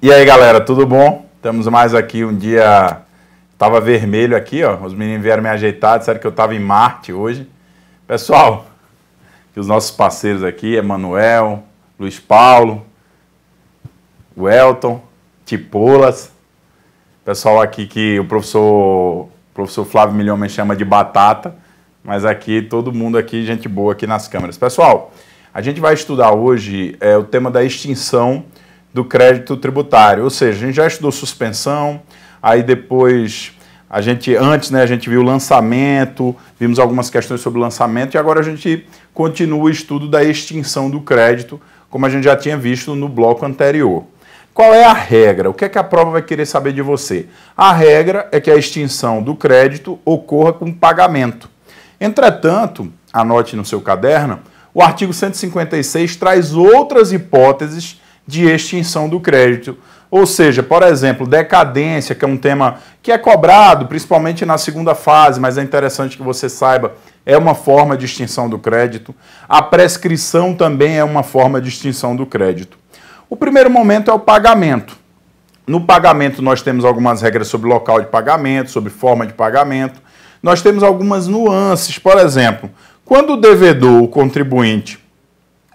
E aí galera, tudo bom? Estamos mais aqui um dia. Tava vermelho aqui, ó. Os meninos vieram me ajeitar, disseram que eu tava em Marte hoje. Pessoal, que os nossos parceiros aqui, Emanuel, Luiz Paulo, Welton, Tipolas, pessoal aqui que o professor o professor Flávio Milhão me chama de batata, mas aqui todo mundo aqui, gente boa aqui nas câmeras. Pessoal, a gente vai estudar hoje é, o tema da extinção do crédito tributário, ou seja, a gente já estudou suspensão, aí depois a gente antes, né, a gente viu o lançamento, vimos algumas questões sobre o lançamento e agora a gente continua o estudo da extinção do crédito, como a gente já tinha visto no bloco anterior. Qual é a regra? O que é que a prova vai querer saber de você? A regra é que a extinção do crédito ocorra com pagamento. Entretanto, anote no seu caderno, o artigo 156 traz outras hipóteses de extinção do crédito. Ou seja, por exemplo, decadência, que é um tema que é cobrado, principalmente na segunda fase, mas é interessante que você saiba, é uma forma de extinção do crédito. A prescrição também é uma forma de extinção do crédito. O primeiro momento é o pagamento. No pagamento, nós temos algumas regras sobre local de pagamento, sobre forma de pagamento. Nós temos algumas nuances. Por exemplo, quando o devedor, o contribuinte,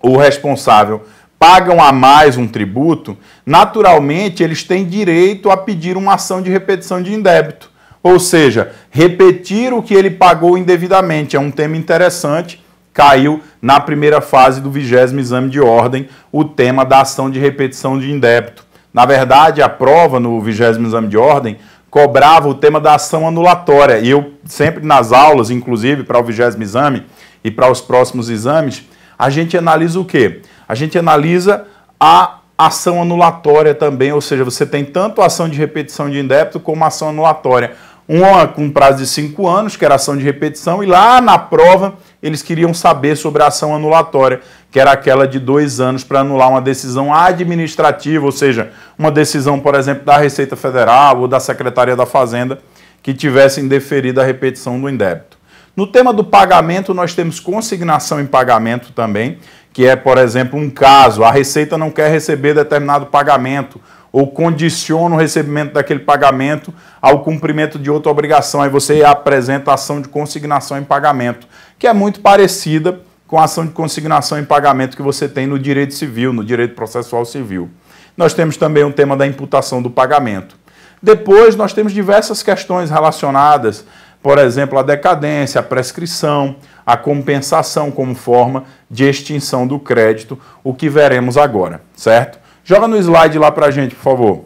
o responsável, pagam a mais um tributo, naturalmente eles têm direito a pedir uma ação de repetição de indébito. Ou seja, repetir o que ele pagou indevidamente. É um tema interessante caiu na primeira fase do vigésimo exame de ordem o tema da ação de repetição de indébito. Na verdade, a prova no vigésimo exame de ordem cobrava o tema da ação anulatória. E eu sempre nas aulas, inclusive para o vigésimo exame e para os próximos exames, a gente analisa o quê? A gente analisa a ação anulatória também, ou seja, você tem tanto ação de repetição de indébito como ação anulatória. Uma com prazo de cinco anos, que era ação de repetição, e lá na prova eles queriam saber sobre a ação anulatória, que era aquela de dois anos para anular uma decisão administrativa, ou seja, uma decisão, por exemplo, da Receita Federal ou da Secretaria da Fazenda, que tivessem deferido a repetição do indébito. No tema do pagamento, nós temos consignação em pagamento também, que é, por exemplo, um caso, a Receita não quer receber determinado pagamento ou condiciona o recebimento daquele pagamento ao cumprimento de outra obrigação. Aí você apresenta a ação de consignação em pagamento, que é muito parecida com a ação de consignação em pagamento que você tem no direito civil, no direito processual civil. Nós temos também o tema da imputação do pagamento. Depois, nós temos diversas questões relacionadas, por exemplo, a decadência, a prescrição, a compensação como forma de extinção do crédito, o que veremos agora, certo? Joga no slide lá para a gente, por favor.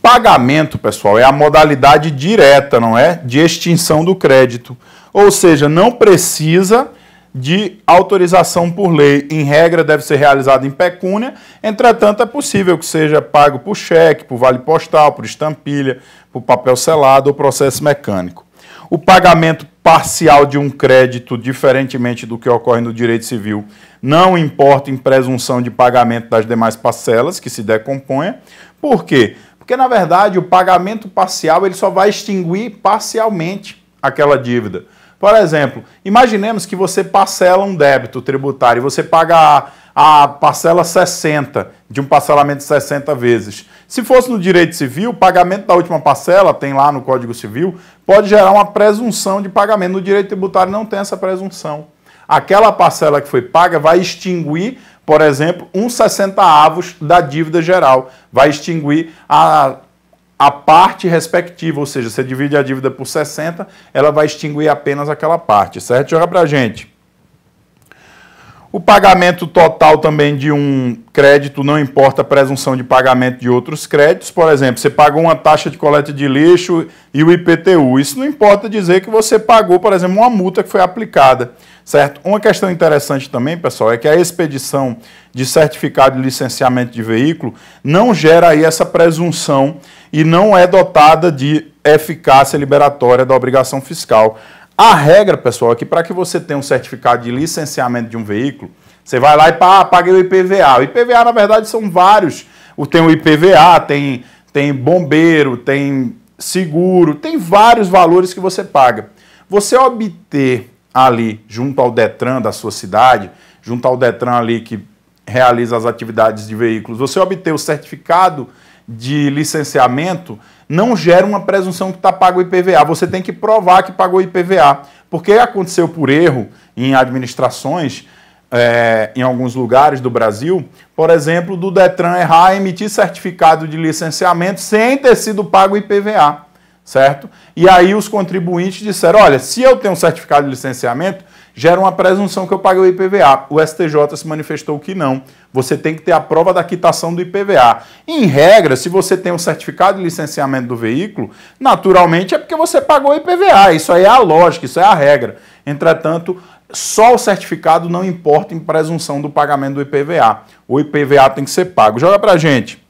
Pagamento, pessoal, é a modalidade direta, não é? De extinção do crédito. Ou seja, não precisa de autorização por lei. Em regra, deve ser realizado em pecúnia. Entretanto, é possível que seja pago por cheque, por vale postal, por estampilha, por papel selado ou processo mecânico. O pagamento parcial de um crédito, diferentemente do que ocorre no direito civil, não importa em presunção de pagamento das demais parcelas que se decomponha. Por quê? Porque, na verdade, o pagamento parcial ele só vai extinguir parcialmente aquela dívida. Por exemplo, imaginemos que você parcela um débito tributário e você paga a parcela 60, de um parcelamento de 60 vezes. Se fosse no direito civil, o pagamento da última parcela, tem lá no Código Civil, pode gerar uma presunção de pagamento. No direito tributário não tem essa presunção. Aquela parcela que foi paga vai extinguir, por exemplo, um 60 avos da dívida geral. Vai extinguir a, a parte respectiva, ou seja, você divide a dívida por 60, ela vai extinguir apenas aquela parte, certo? Joga pra gente. O pagamento total também de um crédito não importa a presunção de pagamento de outros créditos. Por exemplo, você pagou uma taxa de coleta de lixo e o IPTU. Isso não importa dizer que você pagou, por exemplo, uma multa que foi aplicada, certo? Uma questão interessante também, pessoal, é que a expedição de certificado de licenciamento de veículo não gera aí essa presunção e não é dotada de eficácia liberatória da obrigação fiscal. A regra, pessoal, é que para que você tenha um certificado de licenciamento de um veículo, você vai lá e pá, paga o IPVA. O IPVA, na verdade, são vários. Tem o IPVA, tem, tem bombeiro, tem seguro, tem vários valores que você paga. Você obter ali, junto ao Detran da sua cidade, junto ao Detran ali que realiza as atividades de veículos, você obter o certificado de licenciamento não gera uma presunção que está pago o IPVA. Você tem que provar que pagou o IPVA. Porque aconteceu por erro em administrações, é, em alguns lugares do Brasil, por exemplo, do Detran errar emitir certificado de licenciamento sem ter sido pago o IPVA, certo? E aí os contribuintes disseram, olha, se eu tenho um certificado de licenciamento, gera uma presunção que eu paguei o IPVA. O STJ se manifestou que não. Você tem que ter a prova da quitação do IPVA. Em regra, se você tem um certificado de licenciamento do veículo, naturalmente é porque você pagou o IPVA. Isso aí é a lógica, isso é a regra. Entretanto, só o certificado não importa em presunção do pagamento do IPVA. O IPVA tem que ser pago. Joga pra gente.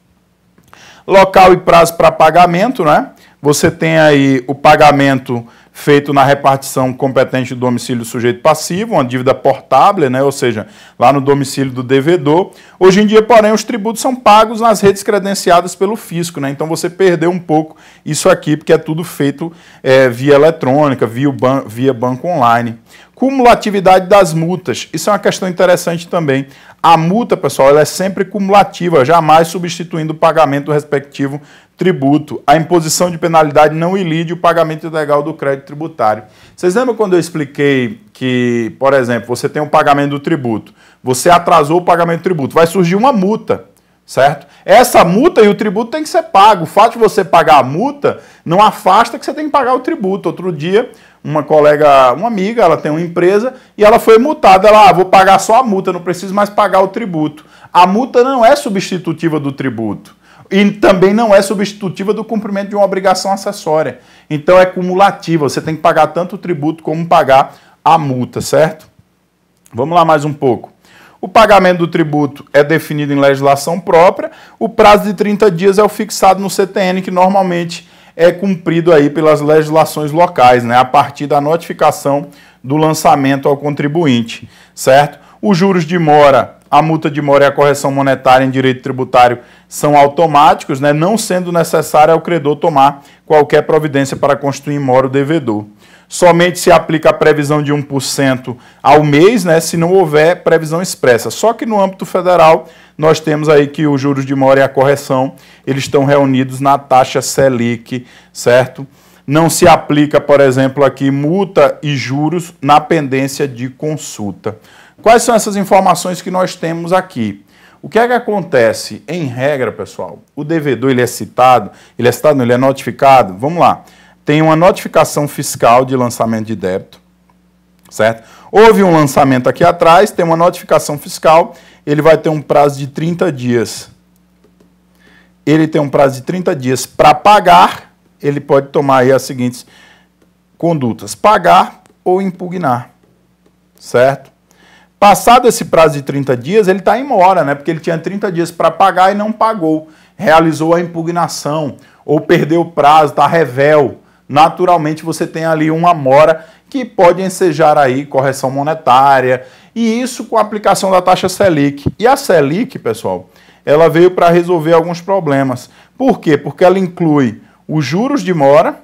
Local e prazo para pagamento, né? Você tem aí o pagamento feito na repartição competente do domicílio do sujeito passivo, uma dívida portável, né, ou seja, lá no domicílio do devedor. Hoje em dia, porém, os tributos são pagos nas redes credenciadas pelo fisco, né? então você perdeu um pouco isso aqui, porque é tudo feito é, via eletrônica, via, ban via banco online. Cumulatividade das multas. Isso é uma questão interessante também. A multa, pessoal, ela é sempre cumulativa, jamais substituindo o pagamento do respectivo tributo. A imposição de penalidade não ilide o pagamento ilegal do crédito tributário. Vocês lembram quando eu expliquei que, por exemplo, você tem um pagamento do tributo, você atrasou o pagamento do tributo, vai surgir uma multa certo? Essa multa e o tributo tem que ser pago. O fato de você pagar a multa não afasta que você tem que pagar o tributo. Outro dia, uma colega, uma amiga, ela tem uma empresa e ela foi multada. Ela, ah, vou pagar só a multa, não preciso mais pagar o tributo. A multa não é substitutiva do tributo. E também não é substitutiva do cumprimento de uma obrigação acessória. Então é cumulativa, você tem que pagar tanto o tributo como pagar a multa, certo? Vamos lá mais um pouco. O pagamento do tributo é definido em legislação própria. O prazo de 30 dias é o fixado no CTN, que normalmente é cumprido aí pelas legislações locais, né, a partir da notificação do lançamento ao contribuinte, certo? Os juros de mora, a multa de mora e a correção monetária em direito tributário são automáticos, né, não sendo necessário ao credor tomar qualquer providência para constituir em mora o devedor somente se aplica a previsão de 1% ao mês, né, se não houver previsão expressa. Só que no âmbito federal, nós temos aí que os juros de mora e a correção, eles estão reunidos na taxa Selic, certo? Não se aplica, por exemplo, aqui multa e juros na pendência de consulta. Quais são essas informações que nós temos aqui? O que é que acontece? Em regra, pessoal, o devedor ele é citado, ele é citado, ele é notificado. Vamos lá tem uma notificação fiscal de lançamento de débito, certo? Houve um lançamento aqui atrás, tem uma notificação fiscal, ele vai ter um prazo de 30 dias. Ele tem um prazo de 30 dias para pagar, ele pode tomar aí as seguintes condutas: pagar ou impugnar, certo? Passado esse prazo de 30 dias, ele está em mora, né? Porque ele tinha 30 dias para pagar e não pagou. Realizou a impugnação, ou perdeu o prazo, está revel, naturalmente você tem ali uma mora que pode ensejar aí correção monetária, e isso com a aplicação da taxa Selic. E a Selic, pessoal, ela veio para resolver alguns problemas. Por quê? Porque ela inclui os juros de mora,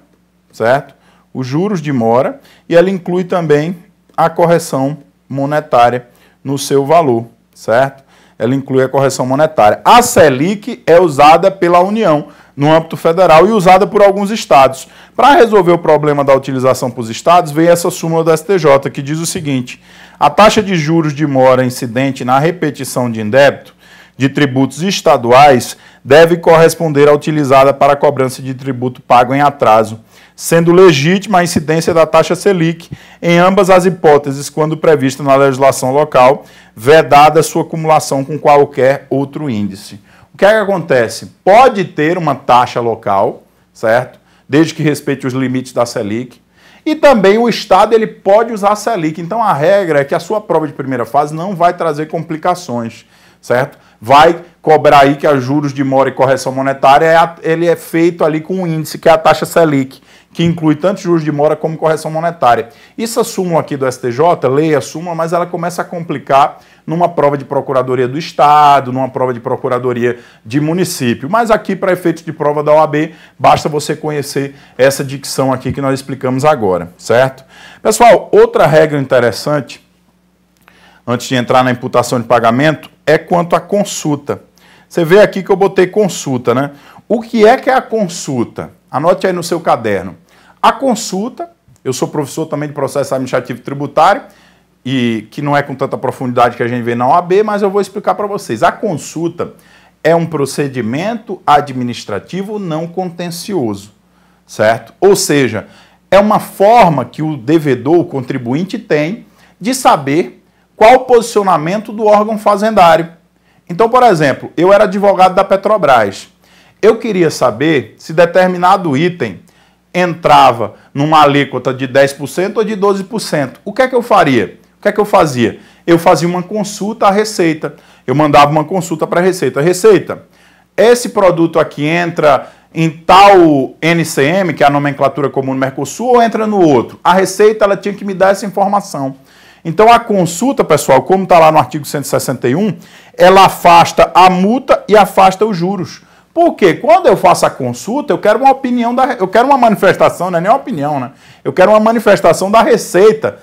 certo? Os juros de mora, e ela inclui também a correção monetária no seu valor, certo? Ela inclui a correção monetária. A Selic é usada pela União no âmbito federal e usada por alguns estados. Para resolver o problema da utilização para os estados, veio essa súmula do STJ que diz o seguinte: a taxa de juros de mora incidente na repetição de indébito de tributos estaduais deve corresponder à utilizada para a cobrança de tributo pago em atraso, sendo legítima a incidência da taxa Selic em ambas as hipóteses quando prevista na legislação local, vedada sua acumulação com qualquer outro índice. O que é que acontece? Pode ter uma taxa local, certo? Desde que respeite os limites da Selic. E também o Estado ele pode usar a Selic. Então a regra é que a sua prova de primeira fase não vai trazer complicações, certo? Vai cobrar aí que a juros de mora e correção monetária é, ele é feito ali com o índice, que é a taxa Selic que inclui tanto juros de mora como correção monetária. Isso assume aqui do STJ, leia a súmula, mas ela começa a complicar numa prova de procuradoria do Estado, numa prova de procuradoria de município. Mas aqui, para efeitos de prova da OAB, basta você conhecer essa dicção aqui que nós explicamos agora, certo? Pessoal, outra regra interessante, antes de entrar na imputação de pagamento, é quanto à consulta. Você vê aqui que eu botei consulta, né? O que é que é a consulta? Anote aí no seu caderno. A consulta, eu sou professor também de processo administrativo tributário, e que não é com tanta profundidade que a gente vê na OAB, mas eu vou explicar para vocês. A consulta é um procedimento administrativo não contencioso, certo? Ou seja, é uma forma que o devedor, o contribuinte, tem de saber qual o posicionamento do órgão fazendário. Então, por exemplo, eu era advogado da Petrobras. Eu queria saber se determinado item entrava numa alíquota de 10% ou de 12%, o que é que eu faria? O que é que eu fazia? Eu fazia uma consulta à Receita. Eu mandava uma consulta para a Receita. Receita, esse produto aqui entra em tal NCM, que é a nomenclatura comum do Mercosul, ou entra no outro? A Receita ela tinha que me dar essa informação. Então a consulta, pessoal, como está lá no artigo 161, ela afasta a multa e afasta os juros. Porque quando eu faço a consulta, eu quero uma opinião da, eu quero uma manifestação, não é nem uma opinião, né? Eu quero uma manifestação da receita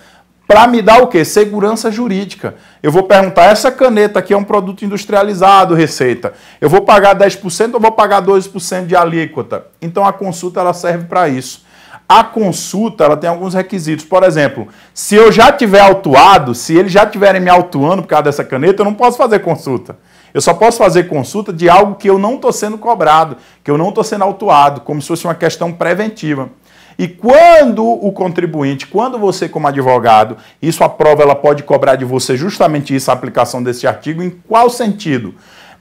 para me dar o quê? Segurança jurídica. Eu vou perguntar, essa caneta aqui é um produto industrializado, receita. Eu vou pagar 10% ou vou pagar 12% de alíquota? Então a consulta ela serve para isso. A consulta ela tem alguns requisitos. Por exemplo, se eu já tiver autuado, se eles já tiverem me autuando por causa dessa caneta, eu não posso fazer consulta. Eu só posso fazer consulta de algo que eu não estou sendo cobrado, que eu não estou sendo autuado, como se fosse uma questão preventiva. E quando o contribuinte, quando você como advogado, isso a prova ela pode cobrar de você justamente isso, a aplicação desse artigo, em qual sentido?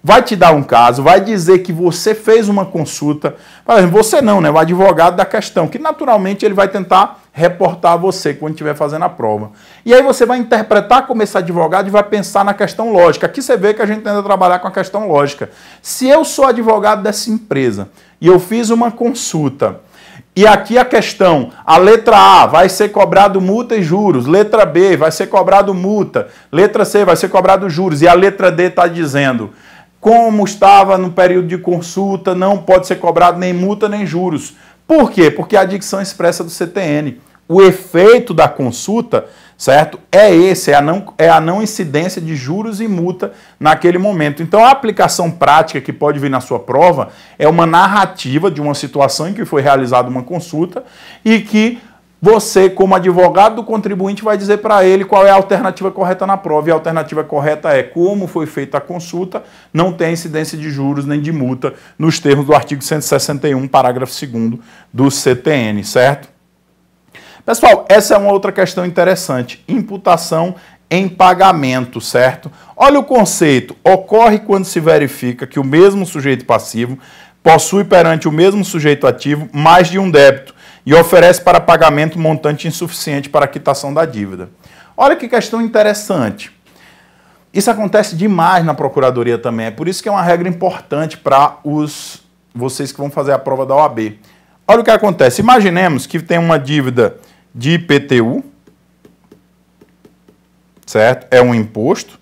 vai te dar um caso, vai dizer que você fez uma consulta. Por exemplo, você não, né? O advogado da questão, que naturalmente ele vai tentar reportar a você quando estiver fazendo a prova. E aí você vai interpretar como esse advogado e vai pensar na questão lógica. Aqui você vê que a gente tenta trabalhar com a questão lógica. Se eu sou advogado dessa empresa e eu fiz uma consulta, e aqui a questão: a letra A vai ser cobrado multa e juros, letra B vai ser cobrado multa, letra C vai ser cobrado juros, e a letra D está dizendo: como estava no período de consulta, não pode ser cobrado nem multa nem juros. Por quê? Porque a dicção expressa do CTN. O efeito da consulta, certo? É esse, é a, não, é a não incidência de juros e multa naquele momento. Então, a aplicação prática que pode vir na sua prova é uma narrativa de uma situação em que foi realizada uma consulta e que você, como advogado do contribuinte, vai dizer para ele qual é a alternativa correta na prova. E a alternativa correta é como foi feita a consulta, não tem incidência de juros nem de multa, nos termos do artigo 161, parágrafo 2 do CTN, certo? Pessoal, essa é uma outra questão interessante. Imputação em pagamento, certo? Olha o conceito. Ocorre quando se verifica que o mesmo sujeito passivo possui perante o mesmo sujeito ativo mais de um débito e oferece para pagamento montante insuficiente para a quitação da dívida. Olha que questão interessante. Isso acontece demais na procuradoria também. É por isso que é uma regra importante para os vocês que vão fazer a prova da OAB. Olha o que acontece. Imaginemos que tem uma dívida de IPTU, certo? É um imposto.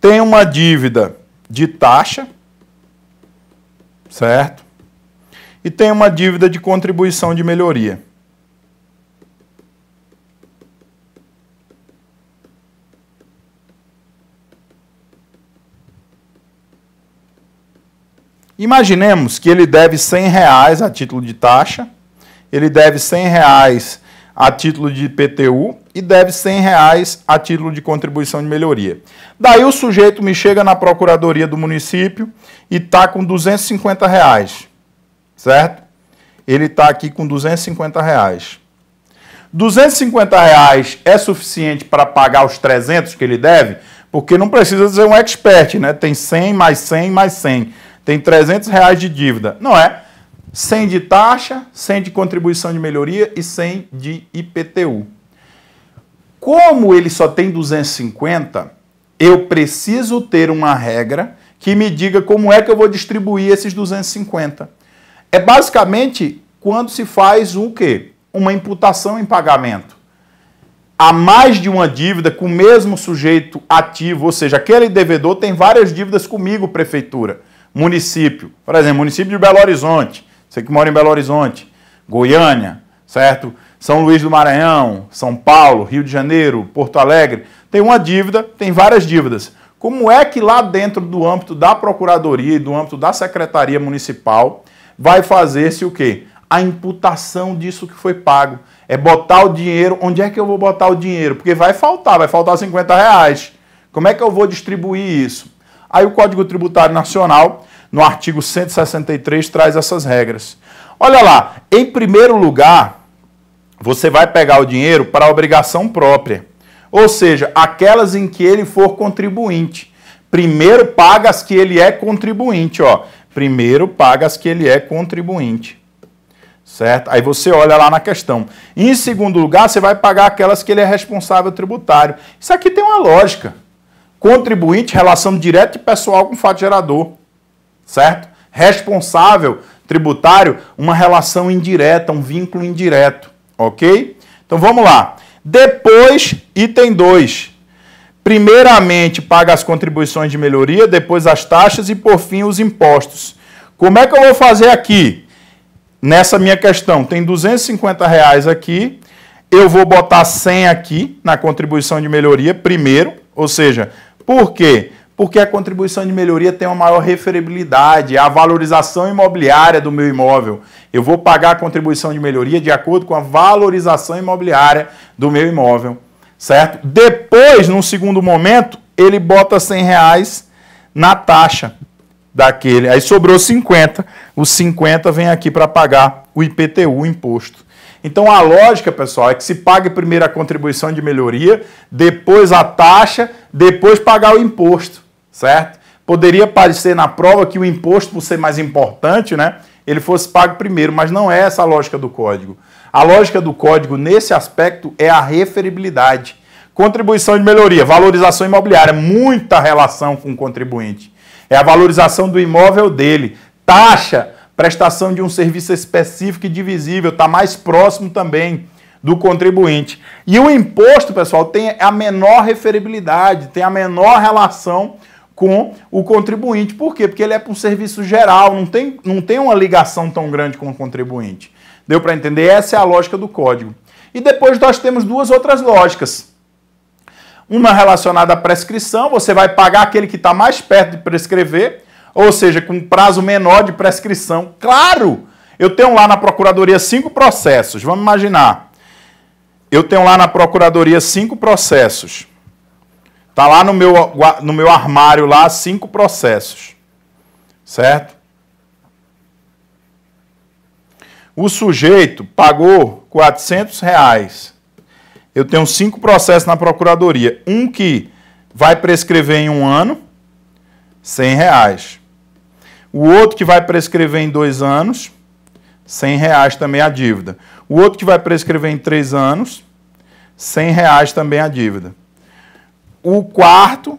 Tem uma dívida de taxa, certo? e tem uma dívida de contribuição de melhoria. Imaginemos que ele deve 100 reais a título de taxa, ele deve 100 reais a título de IPTU e deve 100 reais a título de contribuição de melhoria. Daí o sujeito me chega na procuradoria do município e está com 250 reais certo? Ele está aqui com 250 reais. 250 reais é suficiente para pagar os 300 que ele deve? Porque não precisa ser um expert, né? Tem 100 mais 100 mais 100. Tem 300 reais de dívida. Não é? 100 de taxa, 100 de contribuição de melhoria e 100 de IPTU. Como ele só tem 250, eu preciso ter uma regra que me diga como é que eu vou distribuir esses 250. É basicamente quando se faz o quê? Uma imputação em pagamento. Há mais de uma dívida com o mesmo sujeito ativo, ou seja, aquele devedor tem várias dívidas comigo, prefeitura, município. Por exemplo, município de Belo Horizonte, você que mora em Belo Horizonte, Goiânia, certo? São Luís do Maranhão, São Paulo, Rio de Janeiro, Porto Alegre. Tem uma dívida, tem várias dívidas. Como é que lá dentro do âmbito da Procuradoria e do âmbito da Secretaria Municipal vai fazer-se o quê? A imputação disso que foi pago. É botar o dinheiro. Onde é que eu vou botar o dinheiro? Porque vai faltar, vai faltar 50 reais. Como é que eu vou distribuir isso? Aí o Código Tributário Nacional, no artigo 163, traz essas regras. Olha lá, em primeiro lugar, você vai pegar o dinheiro para a obrigação própria, ou seja, aquelas em que ele for contribuinte. Primeiro paga as que ele é contribuinte, ó. Primeiro paga-as que ele é contribuinte. Certo? Aí você olha lá na questão. em segundo lugar, você vai pagar aquelas que ele é responsável tributário. Isso aqui tem uma lógica. Contribuinte, relação direta e pessoal com fato gerador. Certo? Responsável tributário, uma relação indireta, um vínculo indireto. Ok? Então vamos lá. Depois, item 2 primeiramente paga as contribuições de melhoria, depois as taxas e por fim os impostos. Como é que eu vou fazer aqui? Nessa minha questão, tem 250 reais aqui, eu vou botar 100 aqui na contribuição de melhoria primeiro, ou seja, por quê? Porque a contribuição de melhoria tem uma maior referibilidade, a valorização imobiliária do meu imóvel. Eu vou pagar a contribuição de melhoria de acordo com a valorização imobiliária do meu imóvel certo? Depois, num segundo momento, ele bota 100 reais na taxa daquele. Aí sobrou 50. Os 50 vem aqui para pagar o IPTU, o imposto. Então a lógica, pessoal, é que se pague primeiro a contribuição de melhoria, depois a taxa, depois pagar o imposto, certo? Poderia parecer na prova que o imposto, por ser mais importante, né, ele fosse pago primeiro, mas não é essa a lógica do código. A lógica do código nesse aspecto é a referibilidade. Contribuição de melhoria, valorização imobiliária, muita relação com o contribuinte. É a valorização do imóvel dele. Taxa, prestação de um serviço específico e divisível, está mais próximo também do contribuinte. E o imposto, pessoal, tem a menor referibilidade, tem a menor relação com o contribuinte. Por quê? Porque ele é para um serviço geral, não tem, não tem uma ligação tão grande com o contribuinte. Deu para entender? Essa é a lógica do código. E depois nós temos duas outras lógicas. Uma relacionada à prescrição, você vai pagar aquele que está mais perto de prescrever, ou seja, com um prazo menor de prescrição. Claro! Eu tenho lá na Procuradoria cinco processos, vamos imaginar. Eu tenho lá na Procuradoria cinco processos. Está lá no meu, no meu armário lá cinco processos. Certo? O sujeito pagou 400 reais. Eu tenho cinco processos na procuradoria. Um que vai prescrever em um ano, 100 reais. O outro que vai prescrever em dois anos, 100 reais também a dívida. O outro que vai prescrever em três anos, 100 reais também a dívida. O quarto,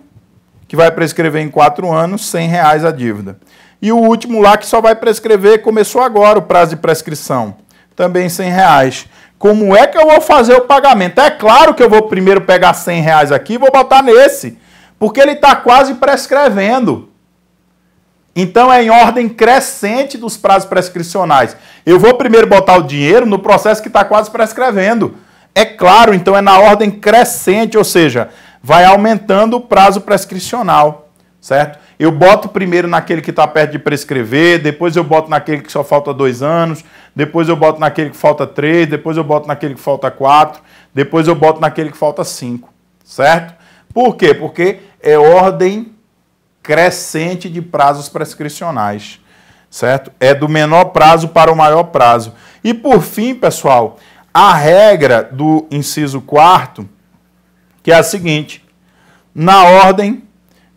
que vai prescrever em quatro anos, 100 reais a dívida. E o último lá que só vai prescrever, começou agora o prazo de prescrição, também 100 reais. Como é que eu vou fazer o pagamento? É claro que eu vou primeiro pegar 100 reais aqui e vou botar nesse, porque ele está quase prescrevendo. Então é em ordem crescente dos prazos prescricionais. Eu vou primeiro botar o dinheiro no processo que está quase prescrevendo. É claro, então é na ordem crescente, ou seja, vai aumentando o prazo prescricional certo? Eu boto primeiro naquele que está perto de prescrever, depois eu boto naquele que só falta dois anos, depois eu boto naquele que falta três, depois eu boto naquele que falta quatro, depois eu boto naquele que falta cinco, certo? Por quê? Porque é ordem crescente de prazos prescricionais, certo? É do menor prazo para o maior prazo. E por fim, pessoal, a regra do inciso quarto, que é a seguinte: na ordem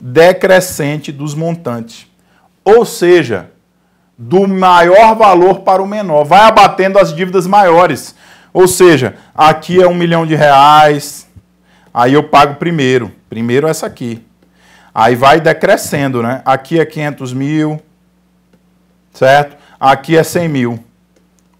decrescente dos montantes. Ou seja, do maior valor para o menor. Vai abatendo as dívidas maiores. Ou seja, aqui é um milhão de reais, aí eu pago primeiro. Primeiro essa aqui. Aí vai decrescendo, né? Aqui é 500 mil, certo? Aqui é 100 mil.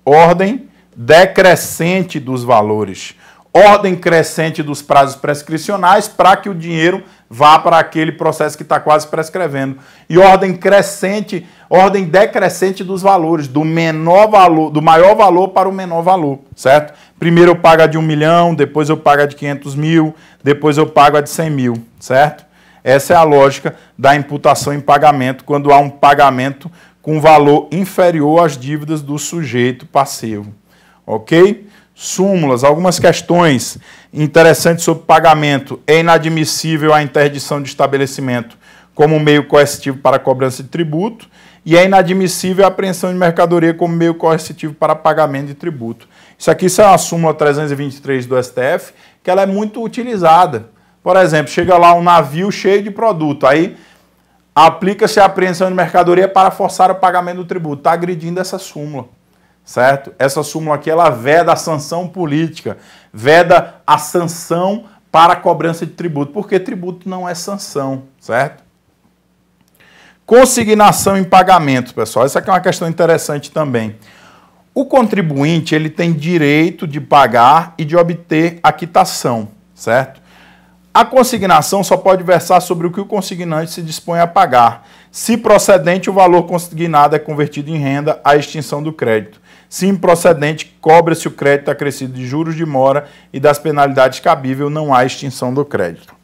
Ordem decrescente dos valores. Ordem crescente dos prazos prescricionais para que o dinheiro vá para aquele processo que está quase prescrevendo. E ordem crescente, ordem decrescente dos valores, do menor valor, do maior valor para o menor valor, certo? Primeiro eu pago a de um milhão, depois eu pago a de 500 mil, depois eu pago a de 100 mil, certo? Essa é a lógica da imputação em pagamento, quando há um pagamento com valor inferior às dívidas do sujeito passivo, ok? súmulas, algumas questões interessantes sobre pagamento. É inadmissível a interdição de estabelecimento como meio coercitivo para cobrança de tributo e é inadmissível a apreensão de mercadoria como meio coercitivo para pagamento de tributo. Isso aqui isso é uma súmula 323 do STF, que ela é muito utilizada. Por exemplo, chega lá um navio cheio de produto, aí aplica-se a apreensão de mercadoria para forçar o pagamento do tributo. Está agredindo essa súmula certo? Essa súmula aqui ela veda a sanção política, veda a sanção para a cobrança de tributo, porque tributo não é sanção, certo? Consignação em pagamento, pessoal. Essa aqui é uma questão interessante também. O contribuinte ele tem direito de pagar e de obter a quitação, certo? A consignação só pode versar sobre o que o consignante se dispõe a pagar. Se procedente, o valor consignado é convertido em renda à extinção do crédito. Se improcedente, cobra-se o crédito acrescido de juros de mora e das penalidades cabíveis, não há extinção do crédito.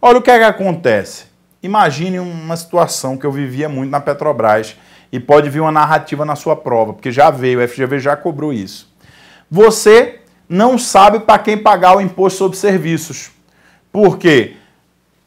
Olha o que, é que acontece. Imagine uma situação que eu vivia muito na Petrobras e pode vir uma narrativa na sua prova, porque já veio, o FGV já cobrou isso. Você não sabe para quem pagar o imposto sobre serviços. Por quê?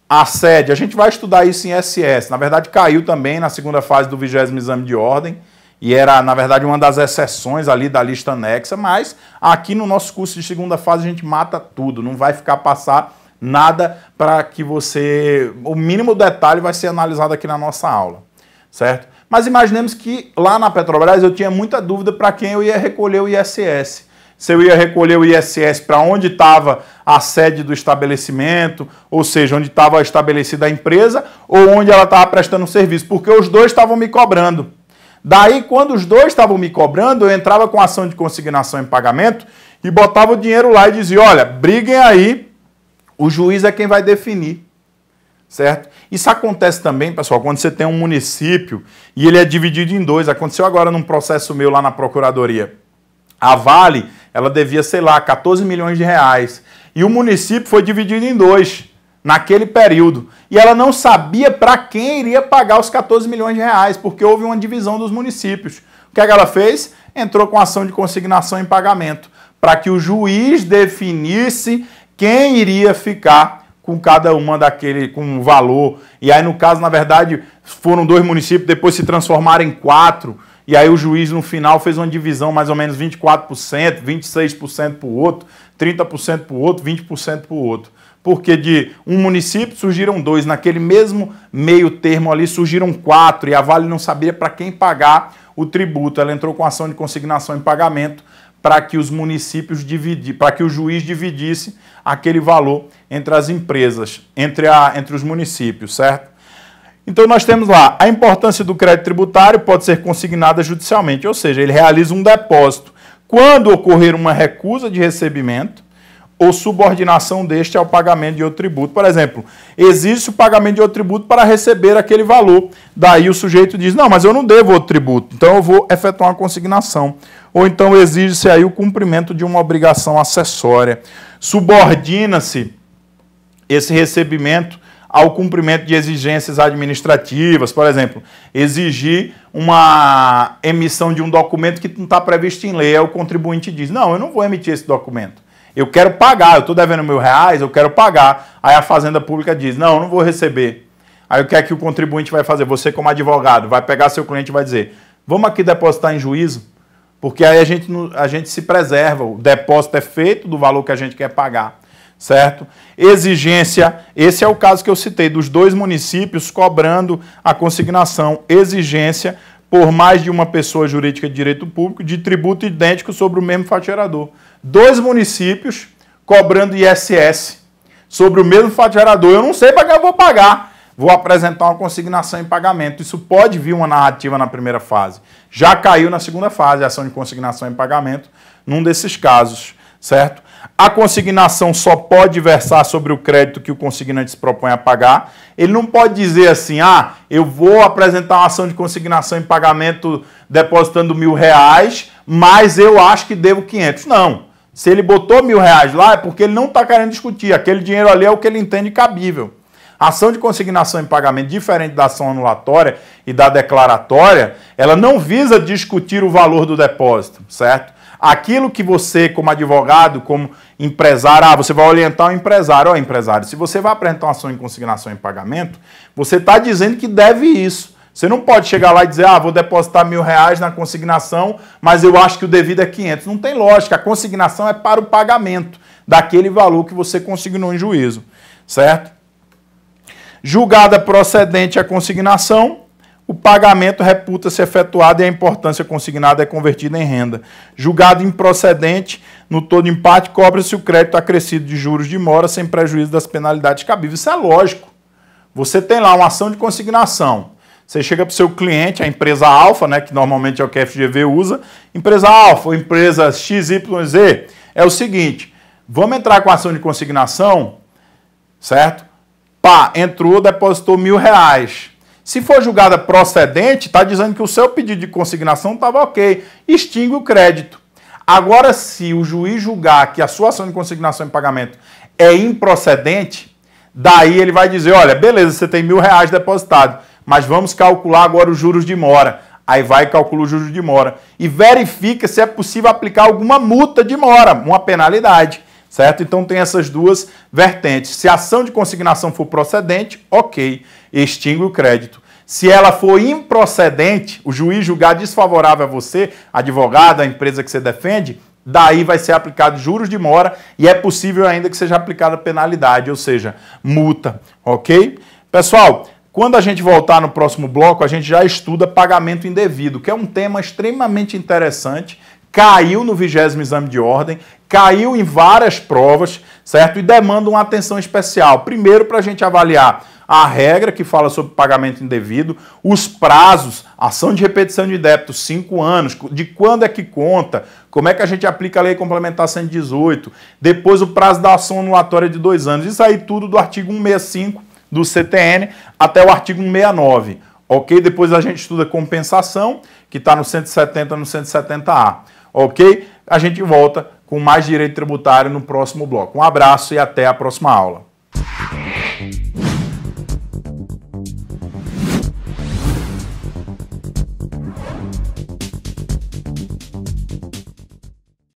A sede, a gente vai estudar isso em SS, na verdade caiu também na segunda fase do vigésimo exame de ordem, e era, na verdade, uma das exceções ali da lista anexa, mas aqui no nosso curso de segunda fase a gente mata tudo, não vai ficar passar nada para que você. O mínimo detalhe vai ser analisado aqui na nossa aula, certo? Mas imaginemos que lá na Petrobras eu tinha muita dúvida para quem eu ia recolher o ISS se eu ia recolher o ISS para onde estava a sede do estabelecimento, ou seja, onde estava estabelecida a empresa ou onde ela estava prestando serviço, porque os dois estavam me cobrando. Daí, quando os dois estavam me cobrando, eu entrava com ação de consignação em pagamento e botava o dinheiro lá e dizia: olha, briguem aí, o juiz é quem vai definir. Certo? Isso acontece também, pessoal, quando você tem um município e ele é dividido em dois. Aconteceu agora num processo meu lá na procuradoria. A Vale, ela devia, sei lá, 14 milhões de reais. E o município foi dividido em dois naquele período. E ela não sabia para quem iria pagar os 14 milhões de reais, porque houve uma divisão dos municípios. O que, é que ela fez? Entrou com ação de consignação em pagamento, para que o juiz definisse quem iria ficar com cada uma daquele, com um valor. E aí, no caso, na verdade, foram dois municípios, depois se transformaram em quatro. E aí o juiz, no final, fez uma divisão mais ou menos 24%, 26% para o outro, 30% para o outro, 20% para o outro porque de um município surgiram dois, naquele mesmo meio termo ali surgiram quatro, e a Vale não sabia para quem pagar o tributo. Ela entrou com ação de consignação em pagamento para que os municípios dividir, para que o juiz dividisse aquele valor entre as empresas, entre, a, entre os municípios, certo? Então nós temos lá, a importância do crédito tributário pode ser consignada judicialmente, ou seja, ele realiza um depósito quando ocorrer uma recusa de recebimento, ou subordinação deste ao pagamento de outro tributo. Por exemplo, existe o pagamento de outro tributo para receber aquele valor. Daí o sujeito diz: Não, mas eu não devo outro tributo, então eu vou efetuar uma consignação. Ou então exige-se aí o cumprimento de uma obrigação acessória. Subordina-se esse recebimento ao cumprimento de exigências administrativas, por exemplo, exigir uma emissão de um documento que não está previsto em lei, aí o contribuinte diz: Não, eu não vou emitir esse documento. Eu quero pagar, eu estou devendo mil reais, eu quero pagar. Aí a Fazenda Pública diz: não, não vou receber. Aí o que é que o contribuinte vai fazer? Você, como advogado, vai pegar seu cliente e vai dizer: vamos aqui depositar em juízo, porque aí a gente, a gente se preserva. O depósito é feito do valor que a gente quer pagar, certo? Exigência: esse é o caso que eu citei, dos dois municípios cobrando a consignação. Exigência por mais de uma pessoa jurídica de direito público de tributo idêntico sobre o mesmo faturador. Dois municípios cobrando ISS sobre o mesmo faturador. Eu não sei para que eu vou pagar. Vou apresentar uma consignação em pagamento. Isso pode vir uma narrativa na primeira fase. Já caiu na segunda fase, a ação de consignação em pagamento, num desses casos, certo? A consignação só pode versar sobre o crédito que o consignante se propõe a pagar. Ele não pode dizer assim, ah, eu vou apresentar uma ação de consignação em pagamento depositando mil reais, mas eu acho que devo 500. Não. Se ele botou mil reais lá, é porque ele não está querendo discutir. Aquele dinheiro ali é o que ele entende cabível. A ação de consignação em pagamento, diferente da ação anulatória e da declaratória, ela não visa discutir o valor do depósito, certo? Aquilo que você, como advogado, como empresário, ah, você vai orientar o empresário, ó, oh, empresário, se você vai apresentar uma ação em consignação em pagamento, você está dizendo que deve isso. Você não pode chegar lá e dizer, ah, vou depositar mil reais na consignação, mas eu acho que o devido é 500. Não tem lógica. A consignação é para o pagamento daquele valor que você consignou em juízo, certo? Julgada procedente a consignação, o pagamento reputa-se efetuado e a importância consignada é convertida em renda. Julgado improcedente, no todo empate, cobra-se o crédito acrescido de juros de mora sem prejuízo das penalidades cabíveis. Isso é lógico. Você tem lá uma ação de consignação. Você chega para o seu cliente, a empresa Alfa, né, que normalmente é o que a FGV usa, empresa Alfa, empresa XYZ, é o seguinte, vamos entrar com a ação de consignação, certo? Pá, entrou, depositou mil reais se for julgada procedente, está dizendo que o seu pedido de consignação estava ok, extingue o crédito. Agora, se o juiz julgar que a sua ação de consignação e pagamento é improcedente, daí ele vai dizer: olha, beleza, você tem mil reais depositado, mas vamos calcular agora os juros de mora. Aí vai e calcula os juros de mora e verifica se é possível aplicar alguma multa de mora, uma penalidade certo? Então tem essas duas vertentes. Se a ação de consignação for procedente, ok, extingue o crédito. Se ela for improcedente, o juiz julgar desfavorável a você, advogado, a empresa que você defende, daí vai ser aplicado juros de mora e é possível ainda que seja aplicada penalidade, ou seja, multa, ok? Pessoal, quando a gente voltar no próximo bloco, a gente já estuda pagamento indevido, que é um tema extremamente interessante caiu no vigésimo exame de ordem, caiu em várias provas, certo? E demanda uma atenção especial. Primeiro, para a gente avaliar a regra que fala sobre pagamento indevido, os prazos, ação de repetição de débito, cinco anos, de quando é que conta, como é que a gente aplica a lei complementar 118, depois o prazo da ação anulatória de dois anos, isso aí tudo do artigo 165 do CTN até o artigo 169, ok? Depois a gente estuda compensação, que está no 170 no 170A ok? A gente volta com mais direito tributário no próximo bloco. Um abraço e até a próxima aula.